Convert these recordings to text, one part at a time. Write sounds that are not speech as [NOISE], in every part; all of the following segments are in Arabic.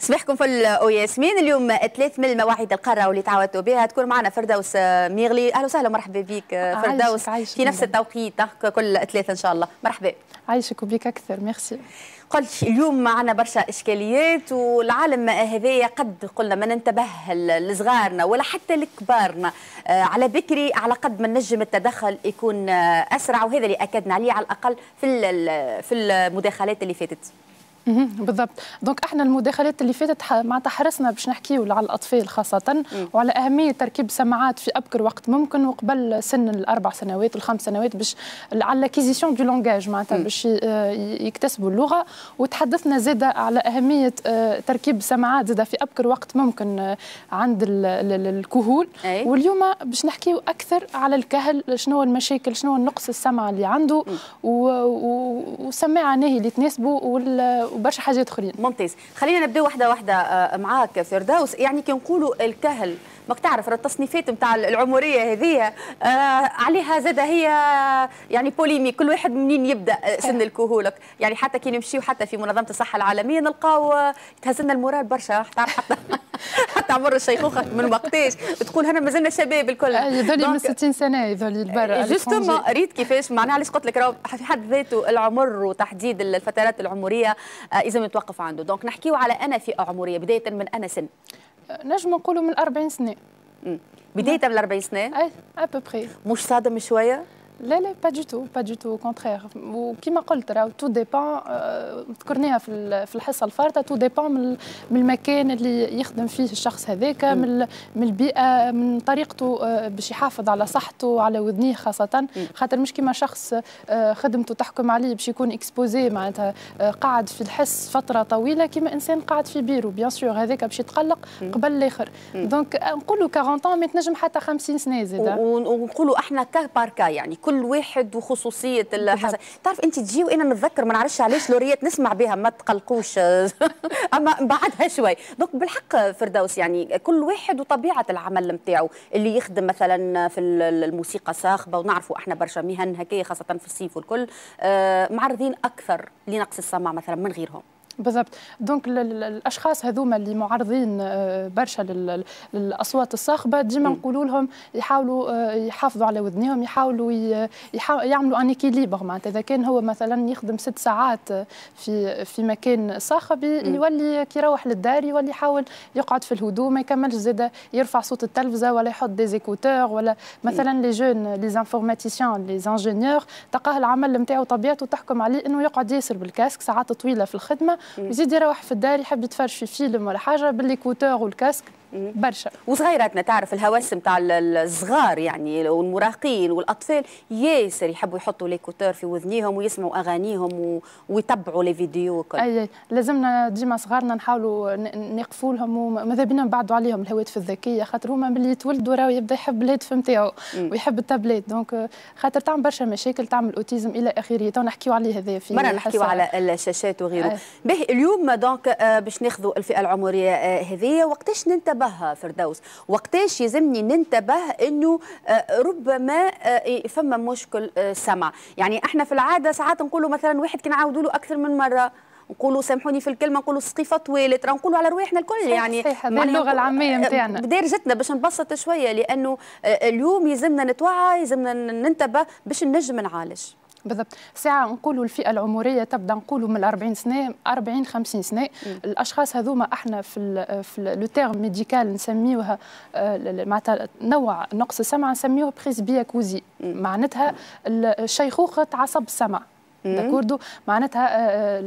صباحكم فل وياسمين اليوم ثلاث من المواعيد القاره واللي تعودتوا بها تكون معنا فردوس ميغلي اهلا وسهلا ومرحبا بك فردوس عايشك في نفس التوقيت آه، كل ثلاثه ان شاء الله مرحبا عايشك وبيك اكثر ميرسي قلت اليوم معنا برشا اشكاليات والعالم هذايا قد قلنا ما ننتبه لصغارنا ولا حتى لكبارنا آه، على بكري على قد ما نجم التدخل يكون آه، اسرع وهذا اللي اكدنا عليه على الاقل في في المداخلات اللي فاتت بالضبط دونك احنا المداخلات اللي فاتت معناتها حرصنا باش نحكيو على الاطفال خاصه وعلى اهميه تركيب سماعات في ابكر وقت ممكن وقبل سن الاربع سنوات والخمس سنوات باش على لاكيزيسيون دو لونغاج معناتها باش آه، يكتسبوا اللغه وتحدثنا زاده على اهميه آه، تركيب سماعات زاده في ابكر وقت ممكن آه، عند الكهول أي. واليوم باش نحكيو اكثر على الكهل شنو المشاكل شنو النقص السمع اللي عنده وسماعه ناهي اللي تناسبه وبرشا حاجات اخرين ممتاز خلينا نبدا واحده واحده آه، معاك فردوس يعني كي نقولوا الكهل ما تعرف التصنيفات نتاع العمريه هذه آه عليها زاده هي يعني بوليمي كل واحد منين يبدا آه، سن الكهولك يعني حتى كي نمشيو حتى في منظمه الصحه العالميه نلقاو آه، تهزنا المورال برشا [LAUGHS] تعرف حتى تعمر الشيخوخه من وقتاش تقول هنا مازلنا شباب الكل آه، يظل من 60 سنه يظل البر جوستومون ريت كيفاش معناها علاش قلت لك راهو في حد ذاته العمر وتحديد الفترات العمريه لازم آه، نتوقف عنده دونك نحكيو على انا في عمريه بدايه من انا سن آه، نجم نقولوا من 40 سنه بدايه من 40 سنه اي ابوبري مش صادم شويه لا لا با دو تو با دو تو كونترير وكيما قلت راه تو ديبان ذكرناها في الحصه الفارطه تو ديبان من المكان اللي يخدم فيه الشخص هذاك من من البيئه من طريقته آه، باش يحافظ على صحته وعلى وذنيه خاصه خاطر مش كيما شخص آه، خدمته تحكم عليه باش يكون اكسبوزي معناتها آه، قاعد في الحس فتره طويله كيما انسان قاعد في بيرو بيان سور هذاك باش يتقلق قبل الاخر دونك نقولوا 40 ما تنجم حتى 50 سنه زاده ونقولوا احنا كا يعني كل كل واحد وخصوصيه الحسن تعرف انت تجي وانا نتذكر ما نعرفش علاش لوريات نسمع بها ما تقلقوش [LAUGHS] اما بعدها شوي دونك بالحق فردوس يعني كل واحد وطبيعه العمل نتاعو اللي يخدم مثلا في الموسيقى صاخبه ونعرفوا احنا برشا مهن هكايا خاصه في الصيف والكل آه، معرضين اكثر لنقص السمع مثلا من غيرهم بالضبط دونك الاشخاص هذوما اللي معرضين آه، برشا للاصوات الصاخبه ديما نقولوا لهم يحاولوا آه، يحافظوا على ودنيهم يحاولوا يعملوا ان اكيليبر معناتها اذا كان هو مثلا يخدم ست ساعات آه، في في مكان صاخب يولي كي يروح للدار يولي يحاول يقعد في الهدوء ما يكملش زاده يرفع صوت التلفزه ولا يحط ديزيكوتور ولا مثلا لي جون لي انفورماتيسيان لي انجينيور تلقاه العمل نتاعو طبيعته تحكم عليه انه يقعد ياسر بالكاسك ساعات طويله في الخدمه ويزيد يروح في الدار يحب يتفرج في فيلم ولا حاجه بالليكوتور والكاسك برشا وصغيراتنا تعرف الهوس نتاع الصغار يعني والمراهقين والاطفال ياسر يحبوا يحطوا ليكوتور في وذنيهم ويسمعوا اغانيهم و... ويتبعوا لي فيديو وكل اي لازمنا ديما صغارنا نحاولوا نقفوا لهم وماذا بينا نبعدوا عليهم الهواتف الذكيه خاطر هما ملي يتولدوا راهو يبدا يحب الهاتف نتاعو ويحب التابليت دونك خاطر تعمل برشا مشاكل تعمل اوتيزم الى اخره تو نحكيو عليه هذا في مره نحكيو على الشاشات وغيره باهي اليوم دونك آه، باش ناخذوا الفئه العمريه آه، هذه وقتاش ننتبه انتبه فردوس وقتاش يلزمني ننتبه انه آه، ربما آه، إيه، فما مشكل آه، سمع يعني احنا في العاده ساعات نقولوا مثلا واحد عاودوا له اكثر من مره نقولوا سامحوني في الكلمه نقولوا سقيفه طوالت راه نقولوا على رواحنا الكل صحيح يعني صحيح اللغه العاميه نتاعنا بدارجتنا باش نبسط شويه لانه اليوم يلزمنا نتوعى يلزمنا ننتبه باش نجم نعالج بالضبط ساعة نقولوا الفئة العمرية تبدا نقولوا من 40 سنة 40 50 سنة م. الأشخاص هذوما احنا في الـ في لو تيرم ميديكال نسميوها آه، معناتها نوع نقص السمع نسميوه بريزبياكوزي معناتها الشيخوخة عصب السمع داكوردو معناتها آه، آه،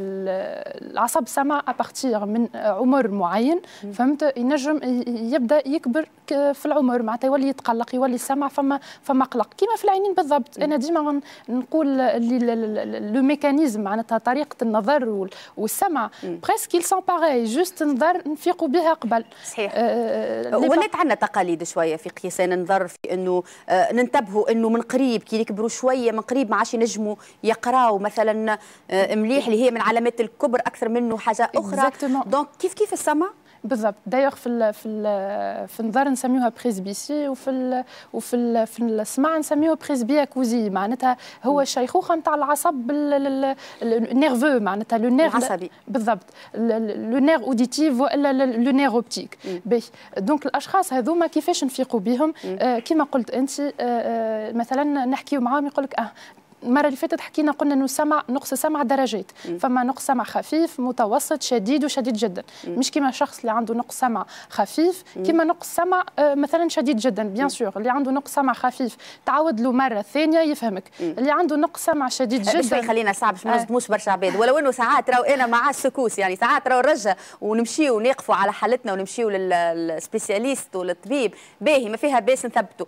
العصب سمع ابارتيغ من آه، عمر معين فهمت ينجم يبدا يكبر في العمر معناتها يولي يتقلق يولي السمع فما فما قلق كيما في العينين بالضبط انا ديما نقول لو ميكانيزم معناتها طريقه النظر والسمع بريسك يل سون باغي جوست نظر نفيقوا بها قبل صحيح ولات عندنا تقاليد شويه في قياسنا النظر في انه ننتبهوا انه من قريب كي يكبروا شويه من قريب ما عادش ينجموا يقراوا مثلا آه، مليح اللي هي من علامات الكبر اكثر منه حاجه اخرى دونك كيف كيف السما بالضبط دايوغ في الـ في الـ في النظر نسميوها بريزبيسي وفي الـ وفي الـ في السمع نسميوها بريزبيا كوزي معناتها هو الشيخوخه نتاع العصب النيرفو معناتها لو نير العصبي بالضبط لو نير اوديتيف والا لو نير اوبتيك دونك الاشخاص هذوما كيفاش نفيقوا بهم آه كما قلت انت آه،, آه مثلا نحكيو معاهم يقول لك اه المره اللي فاتت حكينا قلنا انه سمع نقص سمع درجات م. فما نقص سمع خفيف متوسط شديد وشديد جدا م. مش كيما الشخص اللي عنده نقص سمع خفيف كيما نقص سمع آه، مثلا شديد جدا بيان سور اللي عنده نقص سمع خفيف تعود له مره ثانيه يفهمك م. اللي عنده نقص سمع شديد جدا خلينا صعب باش آه. ما نصدموش برشا عباد ولو انه ساعات راهو انا مع السكوس يعني ساعات راهو نرجع ونمشيو ونقفوا على حالتنا ونمشيو للسبيسياليست وللطبيب باهي ما فيها باس نثبتوا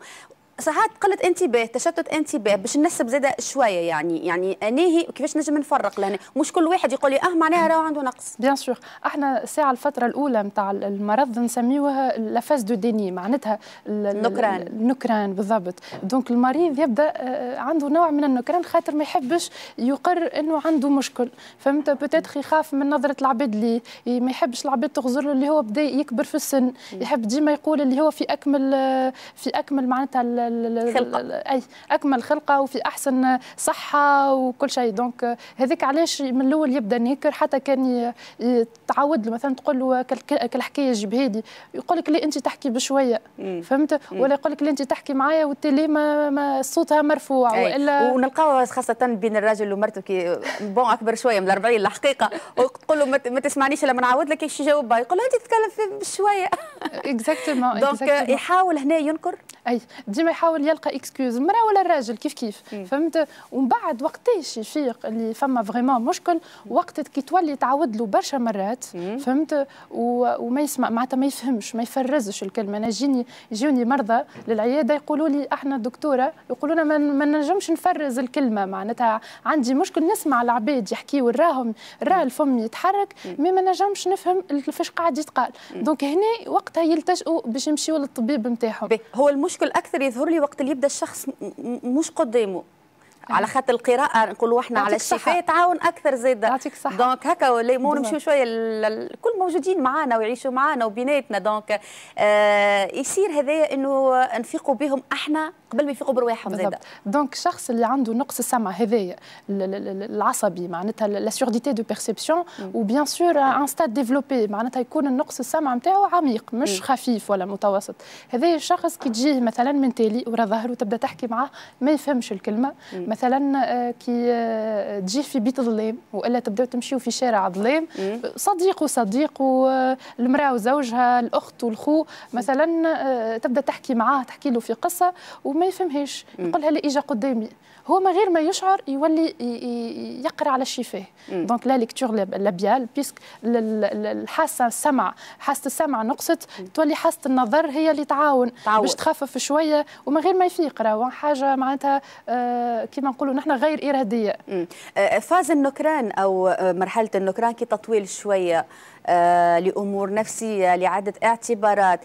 ساعات قله انتباه تشتت انتباه باش ننسب زاده شويه يعني يعني اناهي كيفاش نجم نفرق لهنا مش كل واحد يقول لي اه معناها راهو عنده نقص بيان سور احنا ساعه الفتره الاولى نتاع المرض نسميوها لافاز دو ديني معناتها النكران النكران بالضبط دونك المريض يبدا آه، عنده نوع من النكران خاطر ما يحبش يقر انه عنده مشكل فهمت بوتيتر يخاف من نظره العباد ليه ما يحبش العباد تغزر له اللي هو بدا يكبر في السن يحب ديما يقول اللي هو في اكمل آه، في اكمل معناتها أي أكمل خلقة وفي أحسن صحة وكل شيء دونك هذاك علاش من الأول يبدا نيكر حتى كان يتعود له مثلا تقول له كالحكاية جبهادي يقول لك لا أنت تحكي بشوية فهمت ولا يقول لك لا أنت تحكي معايا والتلي ما, ما صوتها مرفوع أي. وإلا ونلقاوها خاصة بين الراجل ومرته كي بون أكبر شوية من 40 الحقيقة وتقول له ما تسمعنيش لما نعاود لك ايش يجاوبها يقول لها أنت تتكلم بشوية اكزاكتومون [LAUGHS] دونك يحاول هنا ينكر اي ديما يحاول يلقى اكسكيوز المراه ولا الراجل كيف كيف فهمت ومن بعد وقتاش يفيق اللي فما فريمون مشكل وقت كي تولي تعاود له برشا مرات فهمت وما يسمع معناتها ما يفهمش ما يفرزش الكلمه انا يجيني يجوني مرضى للعياده يقولوا لي احنا الدكتوره يقولوا لنا ما نجمش نفرز الكلمه معناتها عندي مشكل نسمع العباد يحكي وراهم راه الفم يتحرك مي ما نجمش نفهم فاش قاعد يتقال دونك هنا وقتها يلتجؤوا باش يمشيوا للطبيب نتاعهم هو المشكل اكثر يظهر ينظر لي وقت اللي يبدا الشخص مش قدامه على أمم. خاطر القراءه نقولوا احنا على الشفاء تعاون اكثر زاده يعطيك صحه دونك هكا الامور نمشيو شويه الكل موجودين معانا ويعيشوا معانا وبيناتنا دونك آه يصير هذايا انه نفيقوا بهم احنا قبل ما يفيقوا برواحهم زاده دونك الشخص اللي عنده نقص السمع هذايا العصبي معناتها لا سورديتي دو بيرسيبسيون وبيان سور ان ستاد ديفلوبي معناتها يكون النقص السمع نتاعو عميق مش أمم. خفيف ولا متوسط هذايا الشخص كي تجيه مثلا من تالي ورا ظهره تبدا تحكي معاه ما يفهمش الكلمه أمم. مثلا آه، كي آه، تجي في بيت ظلام والا تبداو تمشيو في شارع ظلام صديق وصديق المراه وزوجها الاخت والخو مثلا آه، تبدا تحكي معاه تحكي له في قصه وما يفهمهاش يقول لها لا اجا قدامي هو ما غير ما يشعر يولي يقرا على الشفاه دونك لا ليكتور لابيال بيسك الحاسه السمع حاسه السمع نقصت تولي حاسه النظر هي اللي تعاون باش تخفف شويه وما غير ما يفيق راهو حاجه معناتها كيما ديما نقولوا نحن غير اراديه أه، أه، فاز النكران او أه، مرحله النكران كي تطويل شويه لامور نفسيه لعده اعتبارات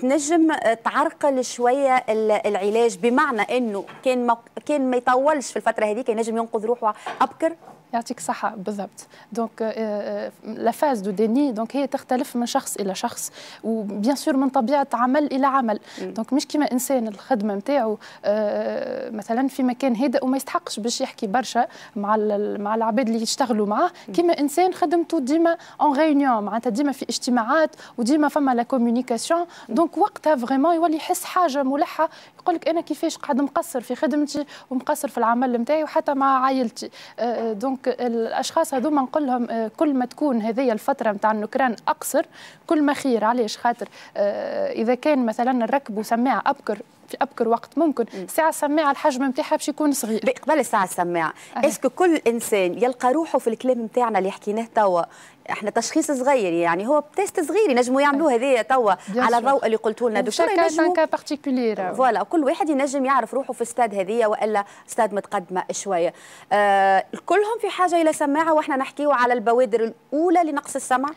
تنجم تعرقل شويه العلاج بمعنى انه كان ما كان ما يطولش في الفتره هذيك ينجم ينقذ روحه ابكر يعطيك صحة بالضبط دونك لا فاز دو ديني دونك هي تختلف من شخص إلى شخص وبيان سور من طبيعة عمل إلى عمل دونك مش كيما إنسان الخدمة نتاعو آه، مثلا في مكان هادئ وما يستحقش باش يحكي برشا مع مع العباد اللي يشتغلوا معاه كيما إنسان خدمته ديما اون غينيون معناتها ديما في اجتماعات وديما فما لا كوميونيكاسيون دونك وقتها فريمون يولي يحس حاجة ملحة يقول لك انا كيفاش قاعد مقصر في خدمتي ومقصر في العمل نتاعي وحتى مع عائلتي آه، آه، دونك الاشخاص هذوما نقول لهم آه، كل ما تكون هذه الفتره نتاع النكران اقصر كل ما خير علاش خاطر اذا كان مثلا نركبوا سماعه ابكر في ابكر وقت ممكن ساعة السماعه الحجم نتاعها باش يكون صغير قبل الساعه السماعه اسكو كل انسان يلقى روحه في الكلام نتاعنا اللي حكيناه توا احنا تشخيص صغير يعني هو تيست صغير ينجموا يعملوا هذايا توا على الضوء اللي قلتوا لنا دكتور شاكا كان بارتيكولير فوالا كل واحد ينجم يعرف روحه في استاد هذيا والا استاد متقدمه شويه آه كلهم في حاجه الى سماعه واحنا نحكيو على البوادر الاولى لنقص السمع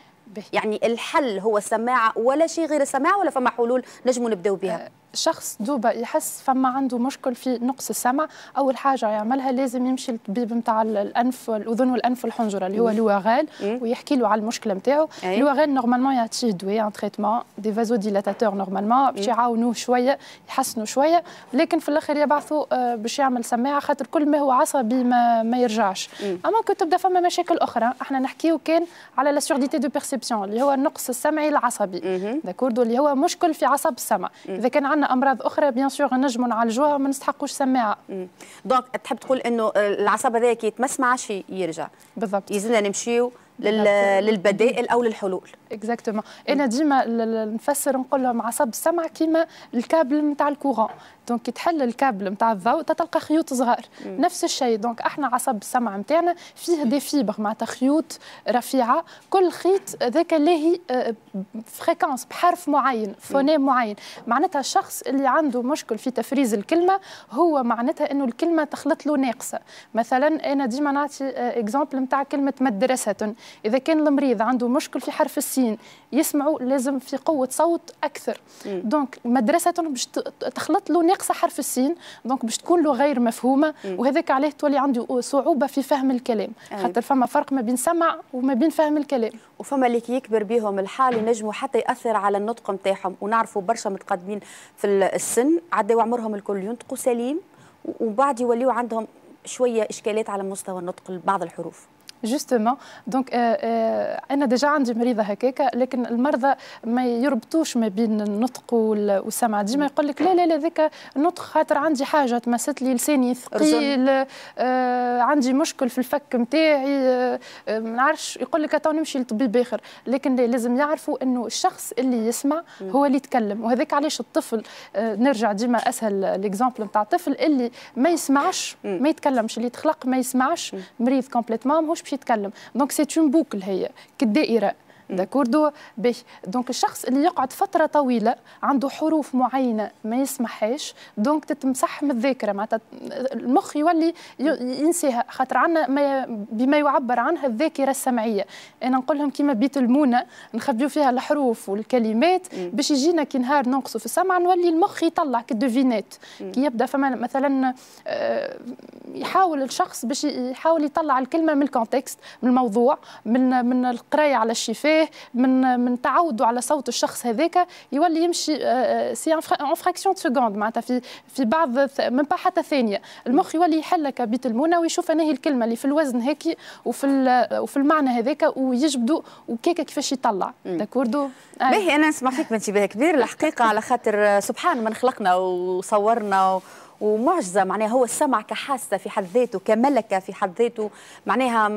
يعني الحل هو السماعه ولا شيء غير السماعه ولا فما حلول نجموا نبداو بها آه، شخص دوبا يحس فما عنده مشكل في نقص السمع اول حاجه يعملها لازم يمشي للطبيب نتاع الانف والاذن والانف والحنجره اللي هو لوغال ويحكي له على المشكله نتاعو لوغال نورمالمون يعطيه دواء ان تريتمون دي فازو ديلاتاتور نورمالمون باش يعاونوه شويه يحسنوا شويه لكن في الاخر يبعثوا آه، باش يعمل سماعه خاطر كل ما هو عصبي ما, ما يرجعش اما كنت تبدا فما مشاكل اخرى احنا نحكيو كان على لا سورديتي دو بيرسيبسيون اللي هو النقص السمعي العصبي داكوردو اللي هو مشكل في عصب السمع اذا كان عندنا امراض اخرى بيان سور نجموا نعالجوها وما نستحقوش سماعه دونك تحب تقول انه آه، العصب هذاك يتمس ما عادش يرجع بالضبط يزلنا نمشيو للبدائل او للحلول اكزاكتومون انا ديما نفسر نقول لهم عصب السمع كيما الكابل نتاع الكورون دونك كي تحل الكابل نتاع الضوء تتلقى خيوط صغار نفس الشيء دونك احنا عصب السمع نتاعنا فيه دي فيبر معناتها خيوط رفيعه كل خيط ذاك لاهي فريكونس بحرف معين فونيم معين معناتها الشخص اللي عنده مشكل في تفريز الكلمه هو معناتها انه الكلمه تخلط له ناقصه مثلا انا ديما نعطي اكزامبل نتاع كلمه مدرسه اذا كان المريض عنده مشكل في حرف السين قاعدين يسمعوا لازم في قوه صوت اكثر دونك مدرسه باش تخلط له ناقصه حرف السين دونك باش تكون له غير مفهومه وهذاك عليه تولي عندي صعوبه في فهم الكلام آه. خاطر فما فرق ما بين سمع وما بين فهم الكلام وفما اللي كي يكبر بهم الحال ينجموا حتى ياثر على النطق نتاعهم ونعرفوا برشا متقدمين في السن عدوا عمرهم الكل ينطقوا سليم وبعد يوليوا عندهم شويه اشكالات على مستوى النطق لبعض الحروف جوستومون دونك euh, euh, انا ديجا عندي مريضه هكاك لكن المرضى ما يربطوش ما بين النطق والسمع ديما يقول لك لا لا لا ذاك النطق خاطر عندي حاجه تمست لي لساني ثقيل آه عندي مشكل في الفك نتاعي آه،, آه ما نعرفش يقول لك تو نمشي لطبيب اخر لكن لازم يعرفوا انه الشخص اللي يسمع هو اللي يتكلم وهذاك علاش الطفل آه نرجع ديما اسهل ليكزامبل نتاع الطفل اللي ما يسمعش ما يتكلمش اللي تخلق ما يسمعش مريض كومبليتوم ماهوش باش يتكلم دونك سي اون بوكل هي كدائره داكوردو به دونك الشخص اللي يقعد فتره طويله عنده حروف معينه ما يسمعهاش دونك تتمسح من الذاكره معناتها المخ يولي ينساها خاطر عندنا ما بما يعبر عنها الذاكره السمعيه انا نقول لهم كيما بيت المونه نخبيو فيها الحروف والكلمات باش يجينا كي نهار ننقصوا في السمع نولي المخ يطلع كدوفينات كي يبدا فما مثلا آه، يحاول الشخص باش يحاول يطلع الكلمه من الكونتكست من الموضوع من من القرايه على الشفاء تلقاه من من تعوده على صوت الشخص هذاك يولي يمشي آه، آه، سي اون فراكسيون دو سكوند معناتها في في بعض من حتى ثانيه المخ يولي يحل كبيت المونة ويشوف انا هي الكلمه اللي في الوزن هيك وفي وفي المعنى هذاك ويجبدوا وكيكا كيفاش يطلع داكوردو آه. باهي انا نسمع فيك بانتباه كبير الحقيقه على خاطر سبحان من خلقنا وصورنا و... ومعجزه معناها هو السمع كحاسه في حد ذاته كملكه في حد ذاته معناها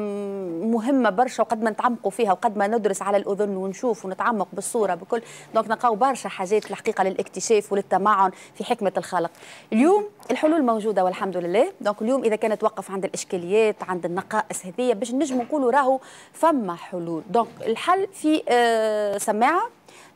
مهمه برشا وقد ما نتعمقوا فيها وقد ما ندرس على الاذن ونشوف ونتعمق بالصوره بكل دونك نلقاو برشا حاجات الحقيقه للاكتشاف وللتمعن في حكمه الخلق اليوم الحلول موجوده والحمد لله دونك اليوم اذا كانت توقف عند الاشكاليات عند النقائص هذه باش نجم نقولوا راهو فما حلول دونك الحل في آه، سماعه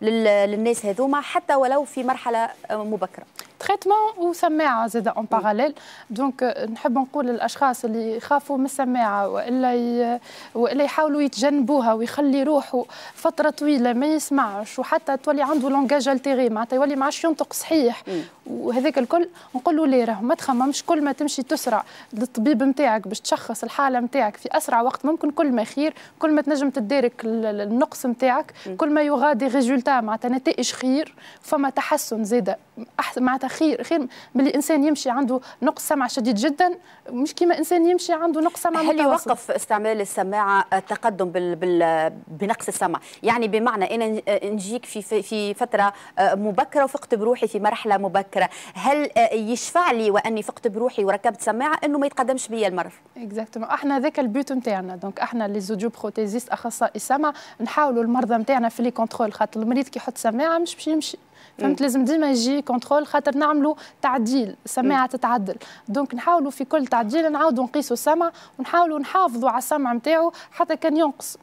للناس هذوما حتى ولو في مرحله آه، مبكره تريتمون وسماعه زاد اون باراليل دونك نحب نقول للاشخاص اللي يخافوا من السماعه والا ي... والا يحاولوا يتجنبوها ويخلي روحه فتره طويله ما يسمعش وحتى تولي عنده لونجاج التيغي معناتها يولي ما عادش ينطق صحيح وهذاك الكل نقول له ليه راهو ما تخممش كل ما تمشي تسرع للطبيب نتاعك باش تشخص الحاله نتاعك في اسرع وقت ممكن كل ما خير كل ما تنجم تدارك النقص نتاعك كل ما يغادي دي ريزولتا معناتها نتائج خير فما تحسن زاده احسن معناتها خير خير ملي انسان يمشي عنده نقص سمع شديد جدا مش كيما انسان يمشي عنده نقص سمع هل يوقف استعمال السماعه التقدم بال... بال... بنقص السمع يعني بمعنى انا نجيك في في فتره مبكره وفقت بروحي في مرحله مبكره الفكره هل آه، يشفع لي واني فقت بروحي وركبت سماعه انه ما يتقدمش بيا المرض اكزاكتومون احنا ذاك البيوت نتاعنا دونك احنا لي زوجو بروتيزيست اخصائي سمع نحاولوا المرضى نتاعنا في لي كونترول خاطر المريض كي يحط سماعه مش باش يمشي فهمت لازم ديما يجي كونترول خاطر نعملوا تعديل سماعه تتعدل دونك نحاولوا في كل تعديل نعاودوا نقيسوا السمع ونحاولوا نحافظوا على السمع نتاعو حتى كان ينقص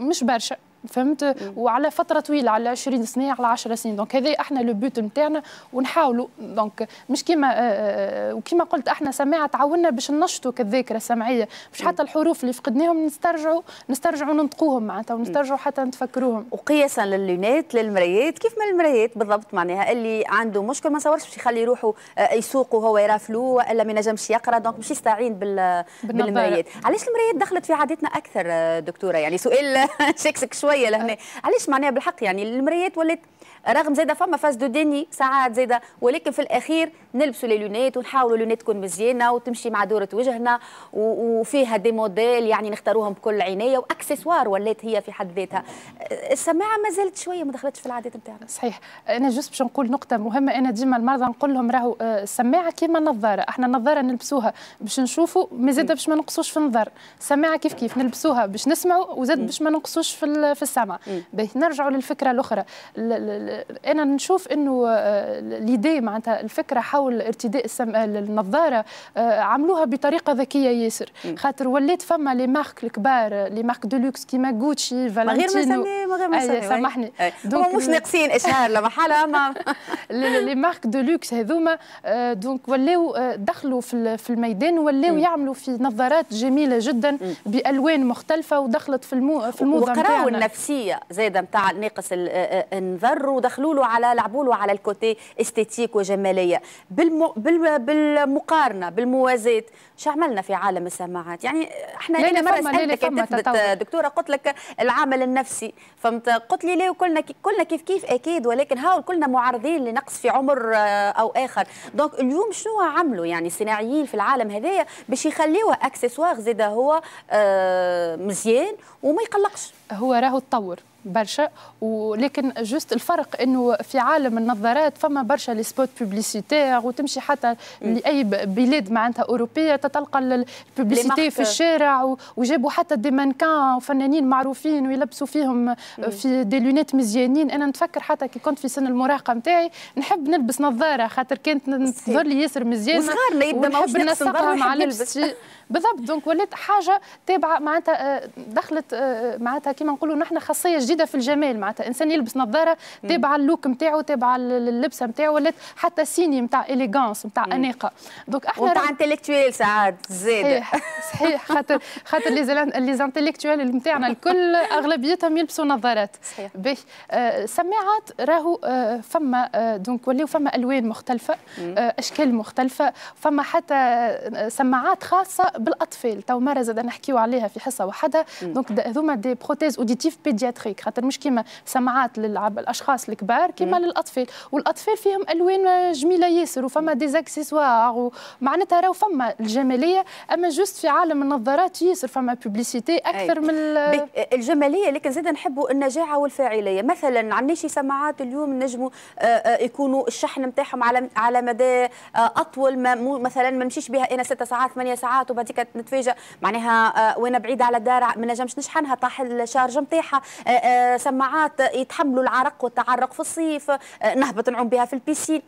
مش برشا فهمت مم. وعلى فتره طويله على 20 سنه على 10 سنين دونك هذا احنا لو بوت نتاعنا ونحاولوا دونك مش كيما آه،, آه وكيما قلت احنا سماعه تعاوننا باش ننشطوا كالذاكره السمعيه باش حتى الحروف اللي فقدناهم نسترجعوا نسترجعوا ننطقوهم معناتها ونسترجعوا حتى نتفكروهم وقياسا للونات للمرايات كيف ما المرايات بالضبط معناها اللي عنده مشكل ما نصورش باش يخلي روحه آه، يسوق وهو يرى فلو والا ما ينجمش يقرا دونك باش يستعين بال بالمرايات علاش المرايات دخلت في عاداتنا اكثر آه، دكتوره يعني سؤال [LAUGHS] شكسك شوي شويه لهنا أه. علاش معناها بالحق يعني المرايات ولات رغم زيدا فما فاز دو ديني ساعات زيدا ولكن في الاخير نلبسوا لي لونيت ونحاولوا لونيت تكون مزيانه وتمشي مع دوره وجهنا وفيها دي موديل يعني نختاروهم بكل عنايه واكسسوار ولات هي في حد ذاتها السماعه ما زالت شويه ما دخلتش في العادات نتاعنا صحيح انا جوست باش نقول نقطه مهمه انا ديما المرضى نقول لهم راهو آه، السماعه كيما النظاره احنا النظاره نلبسوها باش نشوفوا ما زاد باش ما نقصوش في النظر السماعه كيف كيف نلبسوها باش نسمعوا وزاد باش ما نقصوش في في السمع نرجعوا للفكره الاخرى انا نشوف انه آه، ليدي معناتها الفكره حول ارتداء النظاره آه، عملوها بطريقه ذكيه ياسر خاطر ولات فما لي مارك الكبار لي مارك دو لوكس كيما جوتشي فالنتينو من غير ما سمي سامحني هما مش euh، ناقصين اشهار لا محاله ما [LAUGHS] لي مارك دو لوكس هذوما دونك آه، ولاو دخلوا في الميدان ولاو يعملوا في نظارات جميله جدا بالوان مختلفه ودخلت في المو في الموضه وقراوا النفسيه زايده نتاع ناقص النظر ودخلوا له على لعبوا له على الكوتي استيتيك وجماليه بالم... بالمقارنه بالموازاه شو عملنا في عالم السماعات يعني احنا هنا مره سالتك دكتوره قلت لك العامل النفسي فهمت قلت لي ليه كلنا كلنا كيف كيف اكيد ولكن هاو كلنا معرضين لنقص في عمر آه، او اخر دونك اليوم شنو عملوا يعني الصناعيين في العالم هذايا باش يخليوه اكسسوار زاد هو آه، مزيان وما يقلقش هو راهو تطور برشا ولكن جوست الفرق انه في عالم النظارات فما برشا لي سبوت بوبليسيتير وتمشي حتى لاي بلاد معناتها اوروبيه تتلقى البوبليسيتي في الشارع وجابوا حتى دي مانكان وفنانين معروفين ويلبسوا فيهم آه، في دي لونيت مزيانين انا نتفكر حتى كي كنت في سن المراهقه نتاعي نحب نلبس نظاره خاطر كانت تظهر لي ياسر مزيانه وصغار لا يبدا مع نلبس بالضبط دونك ولات حاجه تابعه معناتها آه، دخلت آه، معناتها كيما نقولوا نحن خاصيه جديده في الجمال معناتها انسان يلبس نظاره تابعه اللوك نتاعو تابعه اللبسه نتاعو ولات حتى سيني نتاع اليغانس نتاع اناقه دونك احنا ونتاع انتلكتويل ساعات زاد صحيح صحيح [LAUGHS] خاطر خاطر لي زانتلكتويل نتاعنا الكل [LAUGHS] اغلبيتهم يلبسوا نظارات صحيح باهي آه سماعات راهو آه فما آه دونك ولاو فما الوان مختلفه آه، اشكال مختلفه فما حتى سماعات خاصه بالاطفال تو مره زاد نحكيو عليها في حصه وحدها دونك هذوما دي بروتيز اوديتيف بيدياتريك خاطر مش كيما سماعات للاشخاص الكبار كيما للاطفال والاطفال فيهم الوان جميله ياسر وفما ديزاكسيسوار معناتها راهو فما الجماليه اما جوست في عالم النظارات ياسر فما بوبليسيتي اكثر أي. من الجماليه لكن زاد نحبوا النجاعه والفاعليه مثلا عندنا شي سماعات اليوم نجموا يكونوا الشحن نتاعهم على على مدى اطول ما مثلا ما نمشيش بها انا 6 ساعات 8 ساعات وبعد ودي كانت نتفاجئ معناها آه، وانا بعيده على الدار ما نجمش نشحنها طاح الشارج نتاعها آه، آه، سماعات يتحملوا العرق والتعرق في الصيف نهبط نعوم بها في البيسين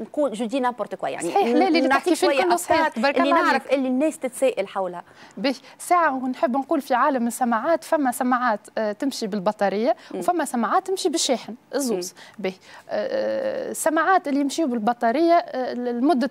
نكون جو دي نابورت كوا يعني صحيح لا اللي نحكي فيه كله صحيح تبارك اللي نعرف اللي الناس تتسائل حولها باهي ساعه ونحب نقول في عالم السماعات فما سماعات آه، تمشي بالبطاريه وفما سماعات تمشي بالشاحن الزوز باهي السماعات اللي يمشيو بالبطاريه آه، لمده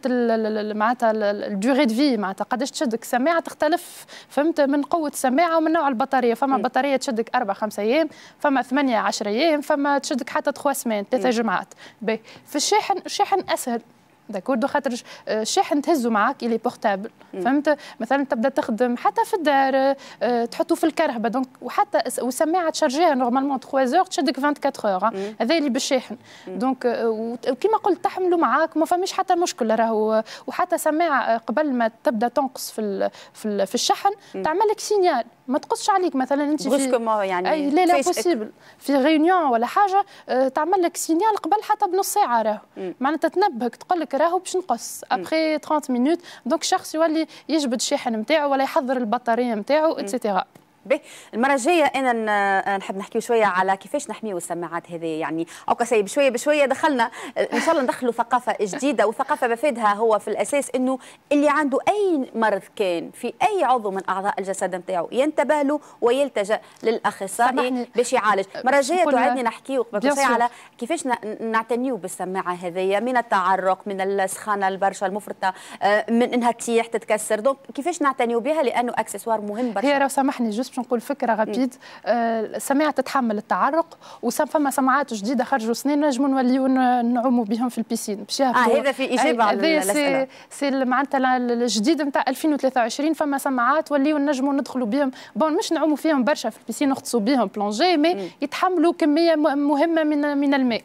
معناتها الدوغي دو في معناتها قداش تشدك السماعه تختلف فهمت من قوه السماعه ومن نوع البطاريه فما بطاريه تشدك اربع خمسة ايام فما ثمانية 10 ايام فما تشدك حتى 3 سمان ثلاثه جمعات باهي في الشاحن الشاحن اسهل داكور دو خاطر الشاحن تهزه معاك اللي بورتابل فهمت مثلا تبدا تخدم حتى في الدار آه، تحطه في الكرهبه دونك وحتى وسماعه تشارجيها نورمالمون 3 اور تشدك 24 اور هذا اللي بالشاحن دونك آه، وكيما قلت تحمله معاك ما فماش حتى مشكل راهو وحتى سماعه آه، قبل ما تبدا تنقص في في الشحن تعمل لك سينيال ما تقصش عليك مثلا انت في يعني أي لا لا بوسيبل في غيونيون ولا حاجه آه، تعمل لك سينيال قبل حتى بنص ساعه راهو معناتها تنبهك تقول لك راهو باش نقص ابخي 30 مينوت دونك شخص يولي يجبد الشاحن نتاعو ولا يحضر البطاريه نتاعو اتسيتيرا به المره الجايه انا آه، نحب نحكي شويه على كيفاش نحميو السماعات هذه يعني او كسي بشويه بشويه دخلنا آه، ان شاء الله ندخلوا ثقافه جديده وثقافه مفادها هو في الاساس انه اللي عنده اي مرض كان في اي عضو من اعضاء الجسد نتاعو ينتبه له ويلتجا للاخصائي باش يعالج المره الجايه تعدني نحكيو على كيفاش نعتنيو بالسماعه هذه من التعرق من السخانه البرشا المفرطه آه، من انها تسيح تتكسر دونك كيفاش نعتنيو بها لانه اكسسوار مهم برشا هي لو سامحني جوست باش نقول فكره غبيد السماعه آه، تتحمل التعرق وسام فما سماعات جديده خرجوا سنين نجموا نوليو نعوموا بهم في البيسين باش آه هذا في اجابه على الاسئله سي معناتها الجديد نتاع 2023 فما سماعات وليو نجموا ندخلوا بهم بون مش نعوموا فيهم برشا في البيسين نغطسوا بهم بلونجي مي يتحملوا كميه مهمه من من الماء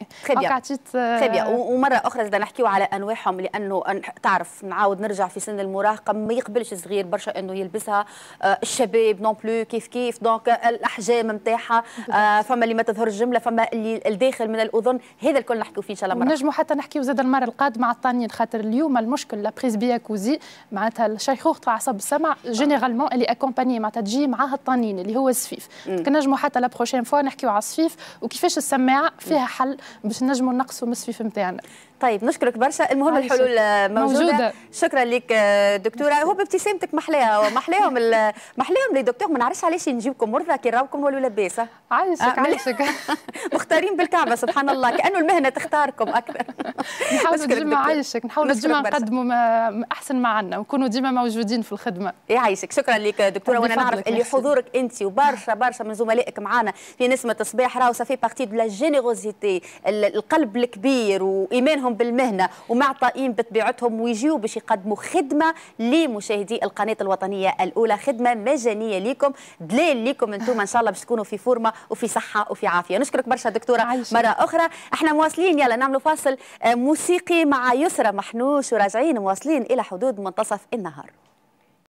تري ومره اخرى اذا نحكيو على انواعهم لانه تعرف نعاود نرجع في سن المراهقه ما يقبلش صغير برشا انه يلبسها آه، الشباب نون بلو كي كيف كيف دونك الاحجام نتاعها آه فما اللي ما تظهر الجمله فما اللي الداخل من الاذن هذا الكل نحكيو فيه ان شاء الله نجموا حتى نحكيو زاد المره القادمه على الطنين خاطر اليوم المشكل لا بريز بياكوزي معناتها الشيخوخه عصب السمع جينيرالمون اللي اكومباني معناتها تجي معاها الطنين اللي هو السفيف نجموا حتى لا بروشين فوا نحكيو على السفيف وكيفاش السماعه فيها حل باش نجموا نقصوا من السفيف نتاعنا طيب نشكرك برشا المهم الحلول موجوده, موجودة. شكرا لك دكتوره هو بابتسامتك محلاها [LAUGHS] محلاهم محلاهم لي دكتور ما نعرفش علاش نجيبكم مرضى كي راوكم ولا لاباسه عايشك آه عايشك [LAUGHS] مختارين بالكعبه سبحان الله كانه المهنه تختاركم اكثر [LAUGHS] نحاول ديما عايشك نحاول ديما نقدموا آه، احسن ما عندنا ونكونوا ديما موجودين في الخدمه يعيشك شكرا لك دكتوره وانا نعرف اللي حضورك انت وبرشا برشا من زملائك معنا في نسمه الصباح راهو سافي بارتي دو لا جينيروزيتي القلب الكبير وايمانهم وعارفينهم بالمهنه ومعطائين بطبيعتهم ويجيو باش يقدموا خدمه لمشاهدي القناه الوطنيه الاولى خدمه مجانيه ليكم دليل ليكم انتم ان شاء الله باش تكونوا في فورمه وفي صحه وفي عافيه نشكرك برشا دكتوره عايشة. مره اخرى احنا مواصلين يلا نعملوا فاصل آه، موسيقي مع يسرى محنوش وراجعين مواصلين الى حدود منتصف النهار